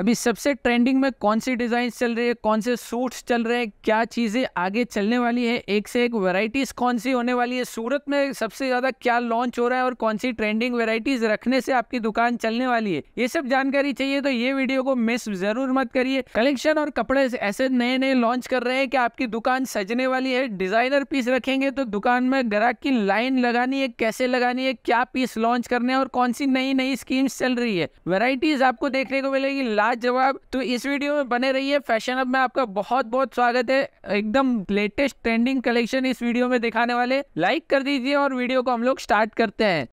अभी सबसे ट्रेंडिंग में कौन सी डिज़ाइन चल रही है कौन से सूट्स चल रहे हैं क्या चीज़ें आगे चलने वाली है एक से एक वेराइटीज़ कौन सी होने वाली है सूरत में सबसे ज़्यादा क्या लॉन्च हो रहा है और कौन सी ट्रेंडिंग वेराइटीज़ रखने से आपकी दुकान चलने वाली है ये सब जानकारी चाहिए तो ये वीडियो को मिस ज़रूर मत करिए कलेक्शन और कपड़े ऐसे नए नए लॉन्च कर रहे हैं कि आपकी दुकान सजने वाली है डिज़ाइनर पीस रखेंगे तो दुकान में ग्राहक की लाइन लगानी है कैसे लगानी है क्या पीस लॉन्च करने है और कौन सी नई नई स्कीम्स चल रही है वेराइटीज़ आपको देखने को मिलेगी लाजवाब तो इस वीडियो में बने रहिए फैशन अब में आपका बहुत बहुत स्वागत है एकदम लेटेस्ट ट्रेंडिंग कलेक्शन इस वीडियो में दिखाने वाले लाइक कर दीजिए और वीडियो को हम लोग स्टार्ट करते हैं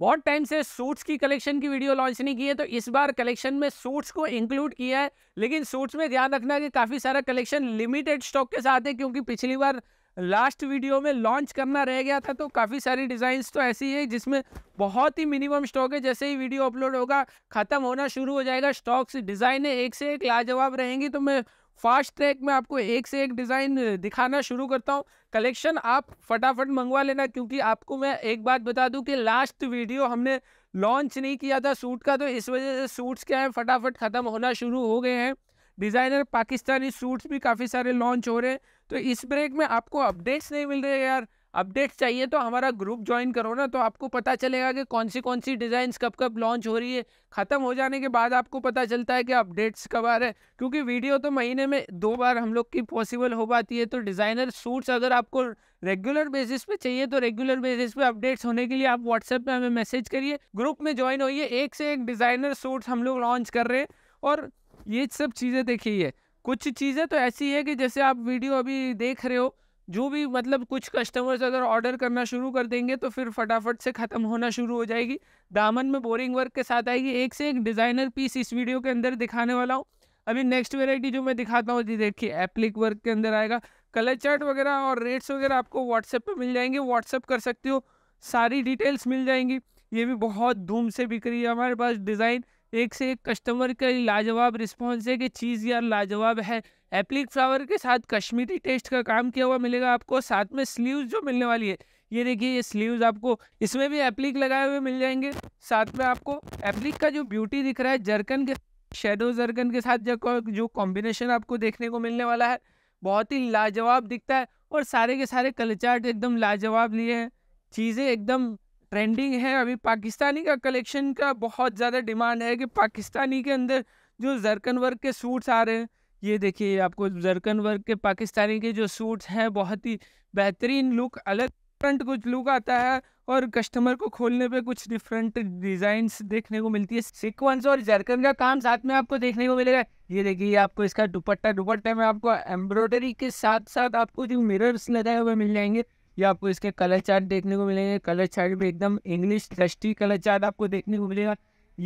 बहुत टाइम से सूट्स की कलेक्शन की वीडियो लॉन्च नहीं की है तो इस बार कलेक्शन में सूट्स को इंक्लूड किया है लेकिन सूट्स में ध्यान रखना कि काफ़ी सारा कलेक्शन लिमिटेड स्टॉक के साथ है क्योंकि पिछली बार लास्ट वीडियो में लॉन्च करना रह गया था तो काफ़ी सारी डिज़ाइंस तो ऐसी है जिसमें बहुत ही मिनिमम स्टॉक है जैसे ही वीडियो अपलोड होगा ख़त्म होना शुरू हो जाएगा स्टॉक्स डिज़ाइनें एक से एक लाजवाब रहेंगी तो मैं फास्ट ट्रैक में आपको एक से एक डिज़ाइन दिखाना शुरू करता हूँ कलेक्शन आप फटाफट मंगवा लेना क्योंकि आपको मैं एक बात बता दूँ कि लास्ट वीडियो हमने लॉन्च नहीं किया था सूट का तो इस वजह से सूट्स क्या है फटाफट ख़त्म होना शुरू हो गए हैं डिज़ाइनर पाकिस्तानी सूट्स भी काफ़ी सारे लॉन्च हो रहे हैं तो इस ब्रेक में आपको अपडेट्स नहीं मिल रहे यार अपडेट्स चाहिए तो हमारा ग्रुप ज्वाइन करो ना तो आपको पता चलेगा कि कौन सी कौन सी डिज़ाइन कब कब लॉन्च हो रही है ख़त्म हो जाने के बाद आपको पता चलता है कि अपडेट्स कब आ रहे हैं क्योंकि वीडियो तो महीने में दो बार हम लोग की पॉसिबल हो पाती है तो डिज़ाइनर सूट्स अगर आपको रेगुलर बेसिस पे चाहिए तो रेगुलर बेसिस पे अपडेट्स होने के लिए आप व्हाट्सएप पर हमें मैसेज करिए ग्रुप में ज्वाइन होइए एक से एक डिज़ाइनर सूट्स हम लोग लॉन्च कर रहे हैं और ये सब चीज़ें देखिए कुछ चीज़ें तो ऐसी है कि जैसे आप वीडियो अभी देख रहे हो जो भी मतलब कुछ कस्टमर्स अगर ऑर्डर करना शुरू कर देंगे तो फिर फटाफट से ख़त्म होना शुरू हो जाएगी दामन में बोरिंग वर्क के साथ आएगी एक से एक डिज़ाइनर पीस इस वीडियो के अंदर दिखाने वाला हूँ अभी नेक्स्ट वेराइटी जो मैं दिखाता हूँ जी देखिए एप्लिक वर्क के अंदर आएगा कलर चार्ट वगैरह और रेट्स वगैरह आपको व्हाट्सएप पर मिल जाएंगे व्हाट्सएप कर सकते हो सारी डिटेल्स मिल जाएंगी ये भी बहुत धूम से बिक रही है हमारे पास डिज़ाइन एक से एक कस्टमर का लाजवाब रिस्पॉन्स है कि चीज़ यार लाजवाब है एप्लिक फ्लावर के साथ कश्मीरी टेस्ट का काम किया हुआ मिलेगा आपको साथ में स्लीव्स जो मिलने वाली है ये देखिए ये स्लीव्स आपको इसमें भी एप्लिक लगाए हुए मिल जाएंगे साथ में आपको एप्लिक का जो ब्यूटी दिख रहा है जर्कन के शेडो जर्कन के साथ जो जो कॉम्बिनेशन आपको देखने को मिलने वाला है बहुत ही लाजवाब दिखता है और सारे के सारे कलचार्ट एकदम लाजवाब लिए हैं चीज़ें एकदम ट्रेंडिंग है अभी पाकिस्तानी का कलेक्शन का बहुत ज़्यादा डिमांड है कि पाकिस्तानी के अंदर जो जरकन वर्क के सूट्स आ रहे हैं ये देखिए आपको जरकन वर्क के पाकिस्तानी के जो सूट्स हैं बहुत ही बेहतरीन लुक अलग फ्रंट कुछ लुक आता है और कस्टमर को खोलने पे कुछ डिफरेंट डिज़ाइंस देखने को मिलती है सिक्वेंस और जरकन का काम साथ में आपको देखने को मिलेगा ये देखिए आपको इसका दुपट्टा दुपट्टे में आपको एम्ब्रॉयडरी के साथ साथ आपको जो मिरर्स लगाए हुए मिल जाएंगे ये आपको इसके कलर चार्ट देखने को मिलेंगे कलर चार्ट भी एकदम इंग्लिश दृष्टि कलर चार्ट आपको देखने को मिलेगा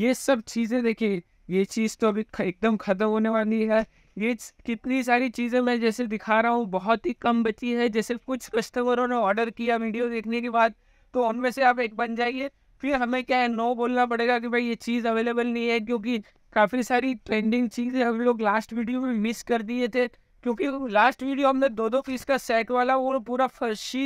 ये सब चीज़ें देखिए ये चीज़ तो अभी एकदम ख़त्म होने वाली है ये कितनी सारी चीज़ें मैं जैसे दिखा रहा हूँ बहुत ही कम बची है जैसे कुछ कस्टमरों ने ऑर्डर किया वीडियो देखने के बाद तो उनमें से आप एक बन जाइए फिर हमें क्या है नो बोलना पड़ेगा कि भाई ये चीज़ अवेलेबल नहीं है क्योंकि काफ़ी सारी ट्रेंडिंग चीज़ें हम लोग लास्ट वीडियो में मिस कर दिए थे क्योंकि लास्ट वीडियो हमने दो दो पीस का सेट वाला वो पूरा फर्शी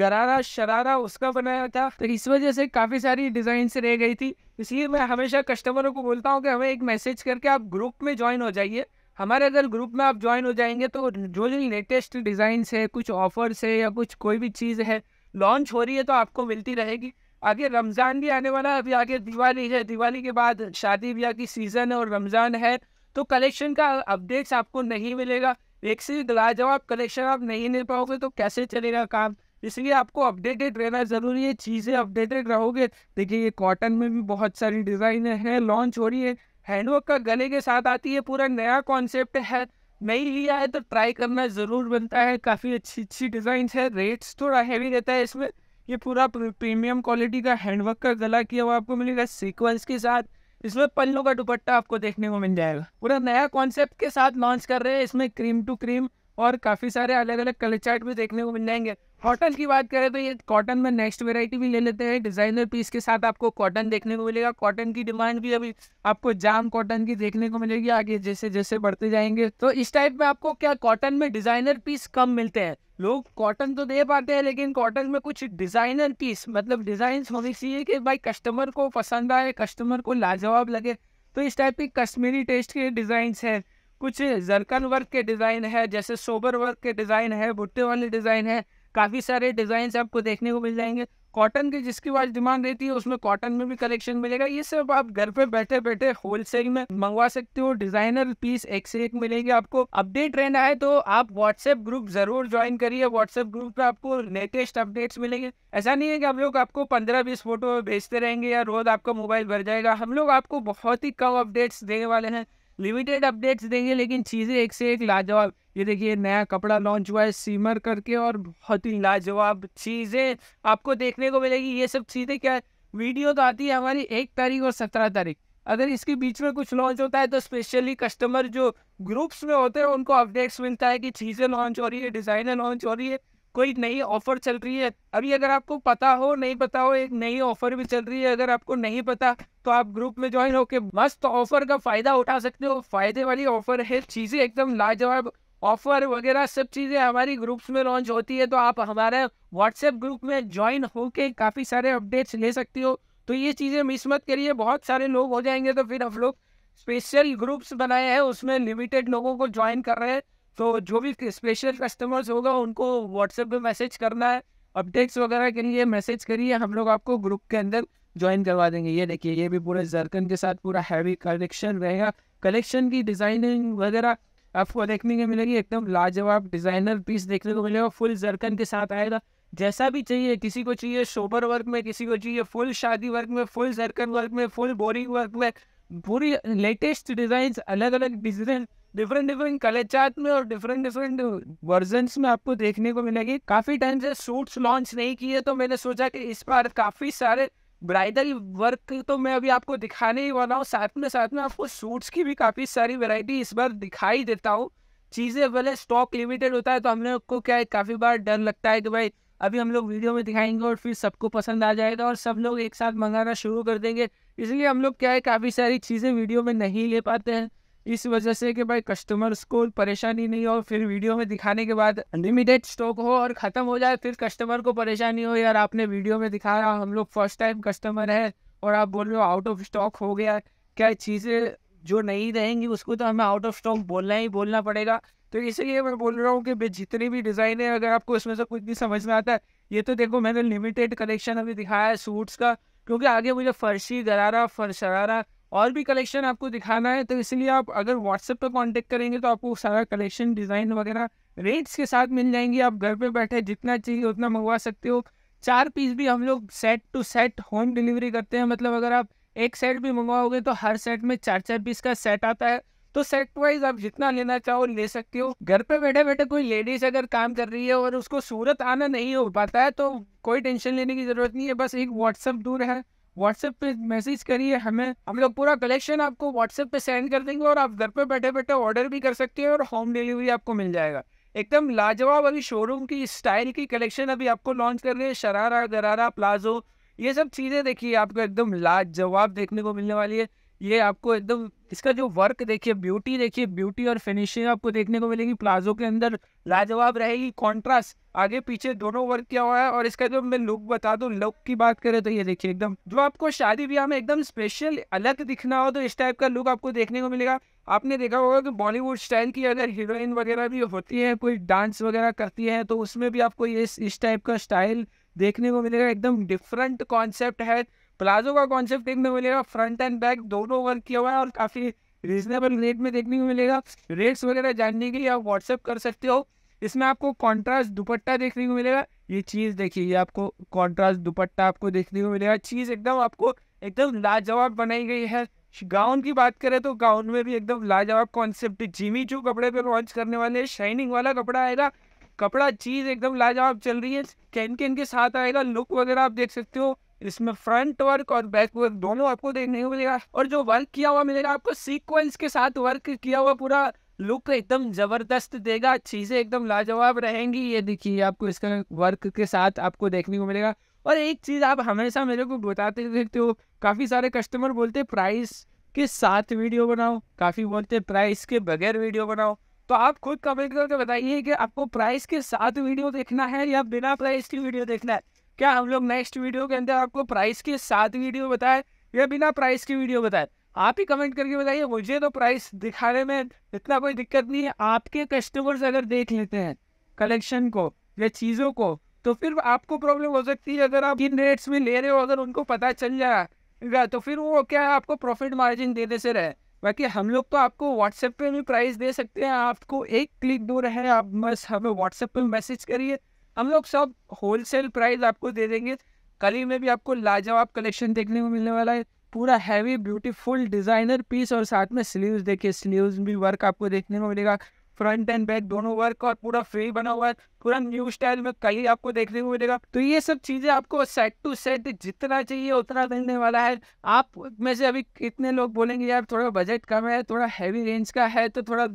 गरारा शरारा उसका बनाया था तो इस वजह से काफ़ी सारी डिज़ाइन रह गई थी इसलिए मैं हमेशा कस्टमरों को बोलता हूँ कि हमें एक मैसेज करके आप ग्रुप में ज्वाइन हो जाइए हमारे अगर ग्रुप में आप ज्वाइन हो जाएंगे तो जो जो लेटेस्ट डिज़ाइंस है कुछ ऑफर्स है या कुछ कोई भी चीज़ है लॉन्च हो रही है तो आपको मिलती रहेगी आगे रमज़ान भी आने वाला है अभी आगे दिवाली है दिवाली के बाद शादी ब्याह की सीज़न है और रमज़ान है तो कलेक्शन का अपडेट्स आपको नहीं मिलेगा एक से आप कलेक्शन आप नहीं ले पाओगे तो कैसे चलेगा काम इसलिए आपको अपडेटेड रहना ज़रूरी है चीज़ें अपडेटेड रहोगे देखिए ये कॉटन में भी बहुत सारी डिज़ाइन है लॉन्च हो रही है हैंडवर्क का गले के साथ आती है पूरा नया कॉन्सेप्ट है नहीं लिया है तो ट्राई करना ज़रूर बनता है काफ़ी अच्छी अच्छी डिज़ाइन है रेट्स थोड़ा हैवी रहता है इसमें ये पूरा प्रीमियम क्वालिटी का हैंडवर्क का गला किया हुआ आपको मिलेगा सीक्वेंस के साथ इसमें पल्लों का दुपट्टा आपको देखने को मिल जाएगा पूरा नया कॉन्सेप्ट के साथ लॉन्च कर रहे हैं इसमें क्रीम टू क्रीम और काफ़ी सारे अलग अलग कलर चार्ट भी देखने को मिल जाएंगे कॉटन की बात करें तो ये कॉटन में नेक्स्ट वेरायटी भी ले लेते हैं डिजाइनर पीस के साथ आपको कॉटन देखने को मिलेगा कॉटन की डिमांड भी अभी आपको जाम कॉटन की देखने को मिलेगी आगे जैसे जैसे बढ़ते जाएंगे तो इस टाइप में आपको क्या कॉटन में डिजाइनर पीस कम मिलते हैं लोग कॉटन तो दे पाते हैं लेकिन कॉटन में कुछ डिजाइनर पीस मतलब डिजाइन होनी चाहिए कि भाई कस्टमर को पसंद आए कस्टमर को लाजवाब लगे तो इस टाइप के कश्मीरी टेस्ट के डिजाइन हैं कुछ जरकन वर्क के डिज़ाइन है जैसे सोबर वर्क के डिज़ाइन है भुट्टे वाले डिज़ाइन है काफ़ी सारे डिज़ाइन आपको देखने को मिल जाएंगे कॉटन की जिसकी वाज डिमांड रहती है उसमें कॉटन में भी कलेक्शन मिलेगा ये सब आप घर पे बैठे बैठे होलसेल में मंगवा सकते हो डिजाइनर पीस एक से एक मिलेंगे आपको अपडेट रहना है तो आप व्हाट्सएप ग्रुप जरूर ज्वाइन करिए व्हाट्सएप ग्रुप पे आपको लेटेस्ट अपडेट्स मिलेंगे ऐसा नहीं है कि हम लोग आपको पंद्रह बीस फोटो भेजते रहेंगे या रोज आपका मोबाइल भर जाएगा हम लोग आपको बहुत ही कम अपडेट्स देने वाले हैं लिमिटेड अपडेट्स देंगे लेकिन चीज़ें एक से एक लाजवाब ये देखिए नया कपड़ा लॉन्च हुआ है सीमर करके और बहुत ही लाजवाब चीज़ें आपको देखने को मिलेगी ये सब चीज़ें क्या है वीडियो तो आती है हमारी एक तारीख और सत्रह तारीख अगर इसके बीच में कुछ लॉन्च होता है तो स्पेशली कस्टमर जो ग्रुप्स में होते हैं उनको अपडेट्स मिलता है कि चीज़ें लॉन्च हो रही है डिज़ाइनें लॉन्च हो रही है कोई नई ऑफर चल रही है अभी अगर आपको पता हो नहीं पता हो एक नई ऑफर भी चल रही है अगर आपको नहीं पता तो आप ग्रुप में ज्वाइन होकर मस्त ऑफर का फायदा उठा सकते हो फायदे वाली ऑफर है चीजें एकदम लाजवाब ऑफर वगैरह सब चीज़ें हमारी ग्रुप्स में लॉन्च होती है तो आप हमारे व्हाट्सएप ग्रुप में ज्वाइन होके काफ़ी सारे अपडेट्स ले सकती हो तो ये चीज़ें मिस मत करिए बहुत सारे लोग हो जाएंगे तो फिर हम लोग स्पेशल ग्रुप्स बनाए हैं उसमें लिमिटेड लोगों को ज्वाइन कर रहे हैं तो जो भी स्पेशल कस्टमर्स होगा उनको व्हाट्सएप पे मैसेज करना है अपडेट्स वगैरह के लिए मैसेज करिए हम लोग आपको ग्रुप के अंदर ज्वाइन करवा देंगे ये देखिए ये भी पूरे जरकन के साथ पूरा हैवी कलेक्शन रहेगा कलेक्शन की डिज़ाइनिंग वगैरह आपको देखने को मिलेगी एकदम लाजवाब डिज़ाइनर पीस देखने को मिलेगा फुल जरकन के साथ आएगा जैसा भी चाहिए किसी को चाहिए शोबर वर्क में किसी को चाहिए फुल शादी वर्क में फुल जरकन वर्क में फुल बोरिंग वर्क में पूरी लेटेस्ट डिज़ाइन अलग अलग डिज़ाइन डिफरेंट डिफरेंट कलेचात में और डिफरेंट डिफरेंट वर्जन में आपको देखने को मिलेगी काफ़ी टाइम से सूट्स लॉन्च नहीं किए तो मैंने सोचा कि इस बार काफ़ी सारे ब्राइडल वर्क तो मैं अभी आपको दिखाने ही वाला हूँ साथ में साथ में आपको सूट्स की भी काफ़ी सारी वैरायटी इस बार दिखाई देता हूँ चीज़ें भले स्टॉक लिमिटेड होता है तो हम लोग को क्या है काफ़ी बार डर लगता है कि भाई अभी हम लोग वीडियो में दिखाएंगे और फिर सबको पसंद आ जाएगा और सब लोग एक साथ मंगाना शुरू कर देंगे इसलिए हम लोग क्या है काफ़ी सारी चीज़ें वीडियो में नहीं ले पाते हैं इस वजह से कि भाई कस्टमर्स को परेशानी नहीं हो फिर वीडियो में दिखाने के बाद अनलिमिटेड स्टॉक हो और ख़त्म हो जाए फिर कस्टमर को परेशानी हो यार आपने वीडियो में दिखाया हम लोग फर्स्ट टाइम कस्टमर है और आप बोल रहे हो आउट ऑफ स्टॉक हो गया क्या चीज़ें जो नहीं रहेंगी उसको तो हमें आउट ऑफ स्टॉक बोलना ही बोलना पड़ेगा तो इसलिए मैं बोल रहा हूँ कि जितनी भी डिज़ाइन है अगर आपको इसमें से कुछ भी समझ में आता है ये तो देखो मैंने लिमिटेड कलेक्शन अभी दिखाया है सूट्स का क्योंकि आगे मुझे फर्शी गरारा फर शरारा और भी कलेक्शन आपको दिखाना है तो इसलिए आप अगर व्हाट्सएप पर कॉन्टेक्ट करेंगे तो आपको सारा कलेक्शन डिज़ाइन वगैरह रेट्स के साथ मिल जाएंगी आप घर पे बैठे जितना चाहिए उतना मंगवा सकते हो चार पीस भी हम लोग set to set home delivery करते हैं मतलब अगर आप एक सेट भी मंगवाओगे तो हर सेट में चार चार पीस का सेट आता है तो सेट वाइज आप जितना लेना चाहो ले सकते हो घर पे बैठे बैठे कोई लेडीज अगर काम कर रही है और उसको सूरत आना नहीं हो पाता है तो कोई टेंशन लेने की ज़रूरत नहीं है बस एक व्हाट्सअप दूर है व्हाट्सएप पे मैसेज करिए हमें हम लोग पूरा कलेक्शन आपको व्हाट्सएप पे सेंड कर देंगे और आप घर पे बैठे बैठे ऑर्डर भी कर सकते हैं और होम डिलीवरी आपको मिल जाएगा एकदम लाजवाब अभी शोरूम की स्टाइल की कलेक्शन अभी आपको लॉन्च कर रहे हैं शरारा गरारा प्लाजो ये सब चीज़ें देखिए आपको एकदम लाजवाब देखने को मिलने वाली है ये आपको एकदम इसका जो वर्क देखिए ब्यूटी देखिए ब्यूटी और फिनिशिंग आपको देखने को मिलेगी प्लाजो के अंदर लाजवाब रहेगी कॉन्ट्रास्ट आगे पीछे दोनों वर्क किया हुआ है और इसका जो मैं लुक बता दूं लुक की बात करें तो ये देखिए एकदम जो आपको शादी ब्याह में एकदम स्पेशल अलग दिखना हो तो इस टाइप का लुक आपको देखने को मिलेगा आपने देखा होगा कि बॉलीवुड स्टाइल की अगर हीरोइन वगैरह भी होती है कोई डांस वगैरह करती है तो उसमें भी आपको ये इस टाइप का स्टाइल देखने को मिलेगा एकदम डिफरेंट कॉन्सेप्ट है प्लाजो का कॉन्सेप्ट देखने को मिलेगा फ्रंट एंड बैक दोनों वर्क किया हुआ है और काफ़ी रीजनेबल रेट में देखने को मिलेगा रेट्स वगैरह जानने के लिए आप व्हाट्सएप कर सकते हो इसमें आपको कॉन्ट्रास्ट दुपट्टा देखने को मिलेगा ये चीज़ देखिए ये आपको कॉन्ट्रास्ट दुपट्टा आपको देखने को मिलेगा चीज़ एकदम आपको एकदम लाजवाब बनाई गई है गाउन की बात करें तो गाउन में भी एकदम लाजवाब कॉन्सेप्ट जिमी जो कपड़े पे लॉन्च करने वाले हैं शाइनिंग वाला कपड़ा आएगा कपड़ा चीज़ एकदम लाजवाब चल रही है कैन कैन के साथ आएगा लुक वगैरह आप देख सकते हो इसमें फ्रंट वर्क और बैक वर्क दोनों आपको देखने को मिलेगा और जो वर्क किया हुआ मिलेगा आपको सीक्वेंस के साथ वर्क किया हुआ पूरा लुक एकदम जबरदस्त देगा चीज़ें एकदम लाजवाब रहेंगी ये देखिए आपको इसका वर्क के साथ आपको देखने को मिलेगा और एक चीज़ आप हमेशा मेरे को बताते देखते हो काफ़ी सारे कस्टमर बोलते प्राइस के साथ वीडियो बनाओ काफ़ी बोलते प्राइस के बगैर वीडियो बनाओ तो आप खुद कमेंट करके बताइए कि आपको प्राइस के साथ वीडियो देखना है या बिना प्राइस की वीडियो देखना है क्या हम लोग नेक्स्ट वीडियो के अंदर आपको प्राइस के साथ वीडियो बताएं या बिना प्राइस की वीडियो बताएं आप ही कमेंट करके बताइए मुझे तो प्राइस दिखाने में इतना कोई दिक्कत नहीं है आपके कस्टमर्स अगर देख लेते हैं कलेक्शन को या चीज़ों को तो फिर आपको प्रॉब्लम हो सकती है अगर आप इन रेट्स में ले रहे हो अगर उनको पता चल जाएगा तो फिर वो क्या है आपको प्रॉफिट मार्जिन देने से रहे बाकी हम लोग तो आपको व्हाट्सएप पे भी प्राइस दे सकते हैं आपको एक क्लिक दूर है आप बस हमें व्हाट्सएप पे मैसेज करिए हम लोग सब होलसेल प्राइस आपको दे देंगे कली में भी आपको लाजवाब कलेक्शन देखने को मिलने वाला है पूरा हैवी ब्यूटीफुल डिज़ाइनर पीस और साथ में स्लीव्स देखिए स्लीव्स भी वर्क आपको देखने को मिलेगा फ्रंट एंड बैक दोनों वर्क और पूरा फ्री बना हुआ है पूरा न्यू स्टाइल में कहीं आपको देखने को मिलेगा तो ये सब चीज़ें आपको सेट टू सेट जितना चाहिए उतना देने वाला है आप में से अभी कितने लोग बोलेंगे यार थोड़ा बजट कम है थोड़ा हैवी रेंज का है तो थोड़ा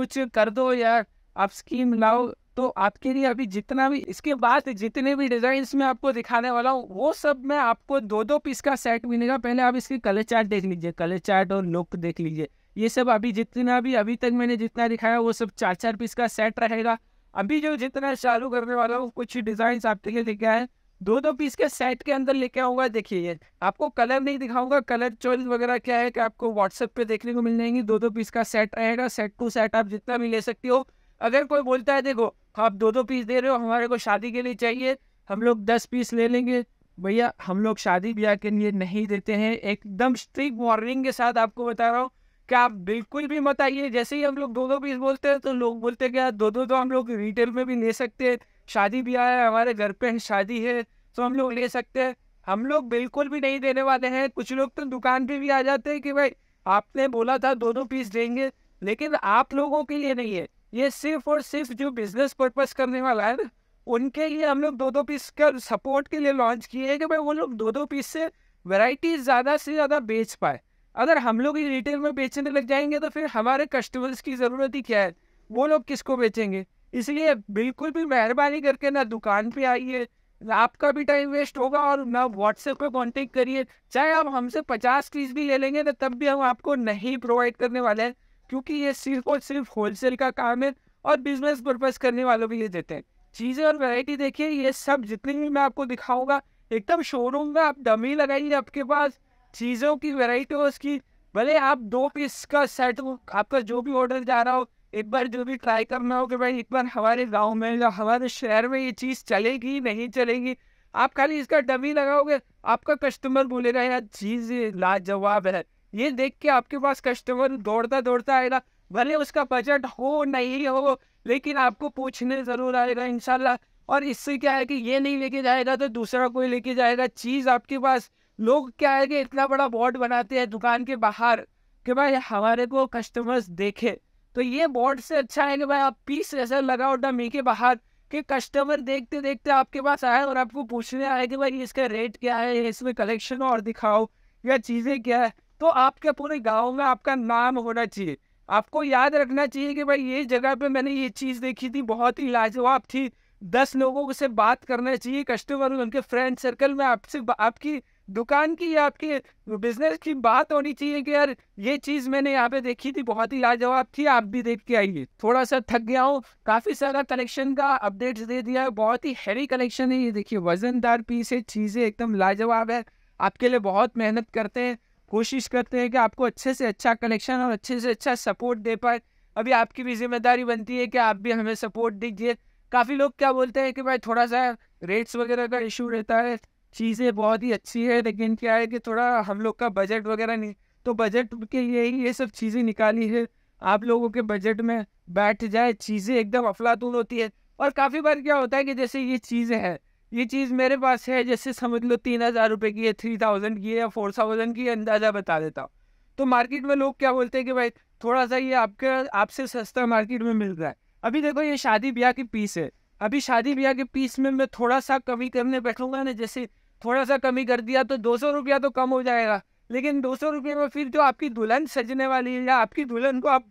कुछ कर दो यार आप स्कीम लाओ तो आपके लिए अभी जितना भी इसके बाद जितने भी डिजाइन में आपको दिखाने वाला हूँ वो सब में आपको दो दो पीस का सेट मिलेगा पहले आप इसके कलर चार्ट देख लीजिए कलर चार्ट और लुक देख लीजिए ये सब अभी जितना भी अभी तक मैंने जितना दिखाया वो सब चार चार पीस का सेट रहेगा अभी जो जितना चालू करने वाला हूँ कुछ डिजाइन आपके लिए लेके आए दो दो पीस के सेट के अंदर लेके आऊंगा देखिए ये आपको कलर नहीं दिखाऊंगा कलर चॉइस वगैरह क्या है कि आपको व्हाट्सएप पे देखने को मिल जाएंगी दो दो पीस का सेट रहेगा सेट टू सेट आप जितना भी ले सकती हो अगर कोई बोलता है देखो आप दो दो पीस दे रहे हो हमारे को शादी के लिए चाहिए हम लोग दस पीस ले लेंगे भैया हम लोग शादी ब्याह के लिए नहीं देते हैं एकदम स्ट्रिक्ट वार्निंग के साथ आपको बता रहा हूँ कि आप बिल्कुल भी मत आइए जैसे ही हम लोग दो दो पीस बोलते हैं तो लोग बोलते हैं क्या दो दो तो हम लोग रिटेल में भी ले सकते हैं शादी ब्याह है हमारे घर पे शादी है तो हम लोग ले सकते हैं हम लोग बिल्कुल भी नहीं देने वाले हैं कुछ लोग तो दुकान पे भी आ जाते हैं कि भाई आपने बोला था दो दो पीस देंगे लेकिन आप लोगों के लिए नहीं है ये सिर्फ और सिर्फ जो बिजनेस पर्पज करने वाला है ना उनके लिए हम लोग दो दो पीस का सपोर्ट के लिए लॉन्च किए हैं कि भाई वो लोग दो दो पीस से वैरायटी ज़्यादा से ज़्यादा बेच पाए अगर हम लोग ही रिटेल में बेचने लग जाएंगे तो फिर हमारे कस्टमर्स की ज़रूरत ही क्या है वो लोग किसको बेचेंगे इसलिए बिल्कुल भी मेहरबानी करके ना दुकान पे आइए ना आपका भी टाइम वेस्ट होगा और ना व्हाट्सएप पे कांटेक्ट करिए चाहे आप हमसे पचास पीस भी ले लेंगे तो तब भी हम आपको नहीं प्रोवाइड करने वाले हैं क्योंकि ये सिर्फ और सिर्फ होलसेल का काम है और बिजनेस पर्पज करने वालों के ये देते हैं चीज़ें और वैरायटी देखिए ये सब जितनी भी मैं आपको दिखाऊंगा एकदम शोरूम में आप डमी लगाइए आपके पास चीज़ों की वैरायटी हो उसकी भले आप दो पीस का सेट हो आपका जो भी ऑर्डर जा रहा हो एक बार जो भी ट्राई करना हो कि भाई एक बार हमारे गांव में या हमारे शहर में ये चीज़ चलेगी नहीं चलेगी आप खाली इसका डमी लगाओगे आपका कस्टमर बोलेगा यार चीज़ लाजवाब है ये देख के आपके पास कस्टमर दौड़ता दौड़ता आएगा भले उसका बजट हो नहीं हो लेकिन आपको पूछने ज़रूर आएगा इन और इससे क्या है कि ये नहीं लेके जाएगा तो दूसरा कोई लेके जाएगा चीज़ आपके पास लोग क्या है कि इतना बड़ा बोर्ड बनाते हैं दुकान के बाहर कि भाई हमारे को कस्टमर्स देखे तो ये बोर्ड से अच्छा है कि भाई आप पीस ऐसा लगाओ डमी के बाहर कि कस्टमर देखते देखते आपके पास आए और आपको पूछने आए कि भाई इसका रेट क्या है इसमें कलेक्शन और दिखाओ या चीज़ें क्या है तो आपके पूरे गाँव में आपका नाम होना चाहिए आपको याद रखना चाहिए कि भाई ये जगह पे मैंने ये चीज़ देखी थी बहुत ही लाजवाब थी दस लोगों से बात करना चाहिए कस्टमर उनके फ्रेंड सर्कल में आपसे आपकी दुकान की या आपके बिजनेस की बात होनी चाहिए कि यार ये चीज़ मैंने यहाँ पे देखी थी बहुत ही लाजवाब थी आप भी देख के आइए थोड़ा सा थक गया हूँ काफ़ी सारा कलेक्शन का अपडेट्स दे दिया है बहुत ही हैवी कलेक्शन है ये देखिए वजनदार पीस है चीज़ें एकदम लाजवाब है आपके लिए बहुत मेहनत करते हैं कोशिश करते हैं कि आपको अच्छे से अच्छा कनेक्शन और अच्छे से अच्छा सपोर्ट दे पाए अभी आपकी भी जिम्मेदारी बनती है कि आप भी हमें सपोर्ट दीजिए काफ़ी लोग क्या बोलते हैं कि भाई थोड़ा सा रेट्स वगैरह का इशू रहता है चीज़ें बहुत ही अच्छी है लेकिन क्या है कि थोड़ा हम लोग का बजट वगैरह नहीं तो बजट के लिए ही ये सब चीज़ें निकाली है आप लोगों के बजट में बैठ जाए चीज़ें एकदम अफलातून होती है और काफ़ी बार क्या होता है कि जैसे ये चीज़ें हैं ये चीज़ मेरे पास है जैसे समझ लो तीन हज़ार रुपये की है थ्री थाउजेंड की है या फोर थाउजेंड की अंदाज़ा बता देता हूँ तो मार्केट में लोग क्या बोलते हैं कि भाई थोड़ा सा ये आपके आपसे सस्ता मार्केट में मिल रहा है अभी देखो ये शादी ब्याह की पीस है अभी शादी ब्याह के पीस में मैं थोड़ा सा कमी करने बैठूंगा ना जैसे थोड़ा सा कमी कर दिया तो दो सौ रुपया तो कम हो जाएगा लेकिन दो सौ रुपये में फिर जो आपकी दुल्हन सजने वाली है या आपकी दुल्हन को आप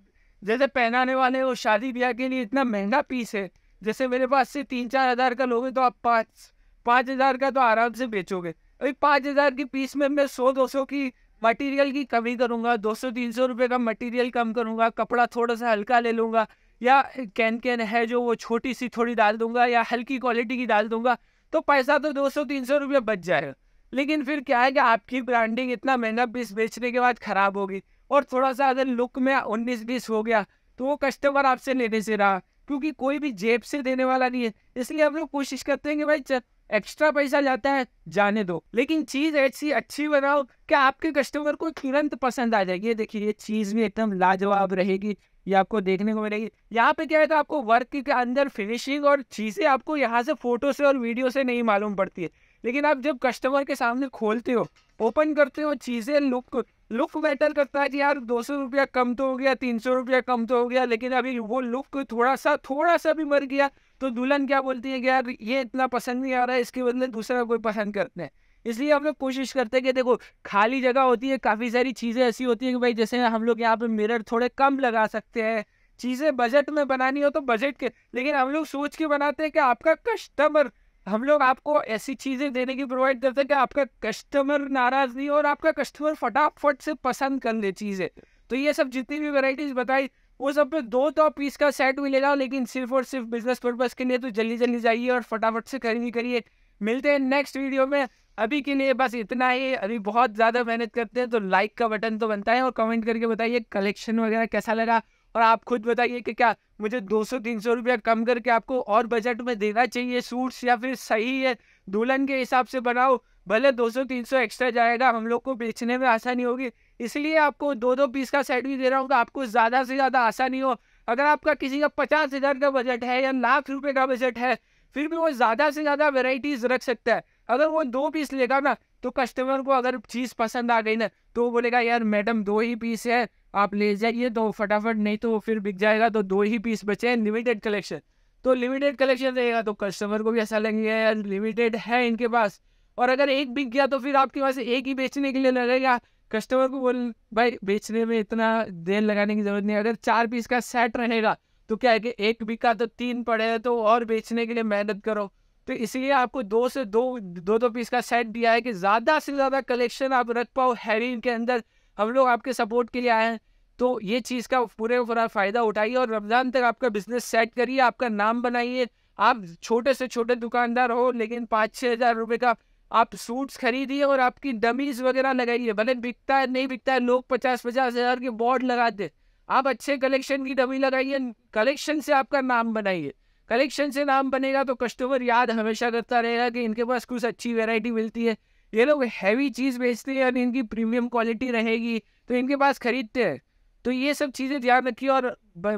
जैसे पहनाने वाले हो शादी ब्याह के लिए इतना महंगा पीस है जैसे मेरे पास से तीन चार हज़ार का लोगे तो आप पाँच पाँच हज़ार का तो आराम से बेचोगे अभी पाँच हज़ार की पीस में मैं सौ दो सौ की मटेरियल की कमी करूँगा दो सौ तीन सौ रुपये का मटेरियल कम करूँगा कपड़ा थोड़ा सा हल्का ले लूँगा या कैन कैन है जो वो छोटी सी थोड़ी डाल दूंगा या हल्की क्वालिटी की डाल दूंगा तो पैसा तो दो सौ तीन सौ रुपये बच जाएगा लेकिन फिर क्या है कि आपकी ब्रांडिंग इतना महंगा पीस बेचने के बाद ख़राब होगी और थोड़ा सा अगर लुक में उन्नीस बीस हो गया तो वो कस्टमर आपसे लेने से रहा क्योंकि कोई भी जेब से देने वाला नहीं है इसलिए हम लोग कोशिश करते हैं कि भाई एक्स्ट्रा पैसा जाता है जाने दो लेकिन चीज़ ऐसी अच्छी बनाओ कि आपके कस्टमर को तुरंत पसंद आ जाएगी देखिए ये चीज़ भी एकदम लाजवाब रहेगी ये आपको देखने को मिलेगी यहाँ पे क्या है तो आपको वर्क के अंदर फिनिशिंग और चीज़ें आपको यहाँ से फ़ोटो से और वीडियो से नहीं मालूम पड़ती है लेकिन आप जब कस्टमर के सामने खोलते हो ओपन करते हो चीज़ें लुक लुक मैटर करता है कि यार दो सौ रुपया कम तो हो गया तीन सौ रुपया कम तो हो गया लेकिन अभी वो लुक थोड़ा सा थोड़ा सा भी मर गया तो दुल्हन क्या बोलती है कि यार ये इतना पसंद नहीं आ रहा है इसके बदले दूसरा कोई पसंद करते हैं इसलिए हम लोग कोशिश करते हैं कि देखो खाली जगह होती है काफ़ी सारी चीज़ें ऐसी होती हैं कि भाई जैसे हम लोग यहाँ पे मिरर थोड़े कम लगा सकते हैं चीज़ें बजट में बनानी हो तो बजट के लेकिन हम लोग सोच के बनाते हैं कि आपका कस्टमर हम लोग आपको ऐसी चीज़ें देने की प्रोवाइड करते हैं कि आपका कस्टमर नाराज़ नहीं हो और आपका कस्टमर फटाफट से पसंद कर ले चीज़ें तो ये सब जितनी भी वेराइटीज़ बताई वो सब पे दो दो तो पीस का सेट मिलेगा लेकिन सिर्फ और सिर्फ बिजनेस पर्पज़ के लिए तो जल्दी जल्दी जाइए और फटाफट से खरीदी करिए मिलते हैं नेक्स्ट वीडियो में अभी के लिए बस इतना ही अभी बहुत ज़्यादा मेहनत करते हैं तो लाइक का बटन तो बनता है और कमेंट करके बताइए कलेक्शन वगैरह कैसा लगा और आप खुद बताइए कि क्या मुझे 200-300 रुपया कम करके आपको और बजट में देना चाहिए सूट्स या फिर सही है दुल्हन के हिसाब से बनाओ भले 200-300 एक्स्ट्रा जाएगा हम लोग को बेचने में आसानी होगी इसलिए आपको दो दो पीस का सेट भी दे रहा हूँ तो आपको ज़्यादा से ज़्यादा आसानी हो अगर आपका किसी का पचास हज़ार का बजट है या लाख रुपये का बजट है फिर भी वो ज़्यादा से ज़्यादा वेराइटीज़ रख सकता है अगर वो दो पीस लेगा ना तो कस्टमर को अगर चीज़ पसंद आ गई ना तो वो बोलेगा यार मैडम दो ही पीस है आप ले जाइए तो फटाफट नहीं तो फिर बिक जाएगा तो दो ही पीस बचे हैं लिमिटेड कलेक्शन तो लिमिटेड कलेक्शन रहेगा तो कस्टमर को भी ऐसा लगेगा यार लिमिटेड है इनके पास और अगर एक बिक गया तो फिर आपके पास एक ही बेचने के लिए लगेगा कस्टमर को बोल भाई बेचने में इतना देर लगाने की ज़रूरत नहीं अगर चार पीस का सेट रहेगा तो क्या है कि एक बिका तो तीन पड़े तो और बेचने के लिए मेहनत करो तो इसलिए आपको दो से दो दो दो पीस का सेट दिया है कि ज़्यादा से ज़्यादा कलेक्शन आप रख पाओ हैरी के अंदर हम लोग आपके सपोर्ट के लिए आए हैं तो ये चीज़ का पूरे पूरा फ़ायदा उठाइए और रमज़ान तक आपका बिजनेस सेट करिए आपका नाम बनाइए आप छोटे से छोटे दुकानदार हो लेकिन पाँच छः हज़ार रुपये का आप सूट्स खरीदिए और आपकी डमीज वगैरह लगाइए भले बिकता है नहीं बिकता है लोग पचास पचास हज़ार के बोर्ड लगाते आप अच्छे कलेक्शन की डमी लगाइए कलेक्शन से आपका नाम बनाइए कलेक्शन से नाम बनेगा तो कस्टमर याद हमेशा करता रहेगा कि इनके पास कुछ अच्छी वेराइटी मिलती है ये लोग हैवी चीज़ बेचते हैं और इनकी प्रीमियम क्वालिटी रहेगी तो इनके पास खरीदते हैं तो ये सब चीज़ें ध्यान रखिए और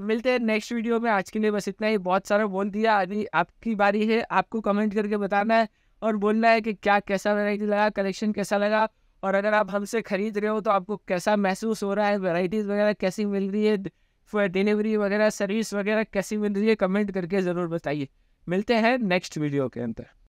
मिलते हैं नेक्स्ट वीडियो में आज के लिए बस इतना ही बहुत सारा बोल दिया अभी आपकी बारी है आपको कमेंट करके बताना है और बोलना है कि क्या कैसा वेराइटी लगा कलेक्शन कैसा लगा और अगर आप हमसे खरीद रहे हो तो आपको कैसा महसूस हो रहा है वेराइटीज़ वगैरह कैसी मिल रही है डिलीवरी वगैरह सर्विस वगैरह कैसी मिल रही है कमेंट करके ज़रूर बताइए मिलते हैं नेक्स्ट वीडियो के अंदर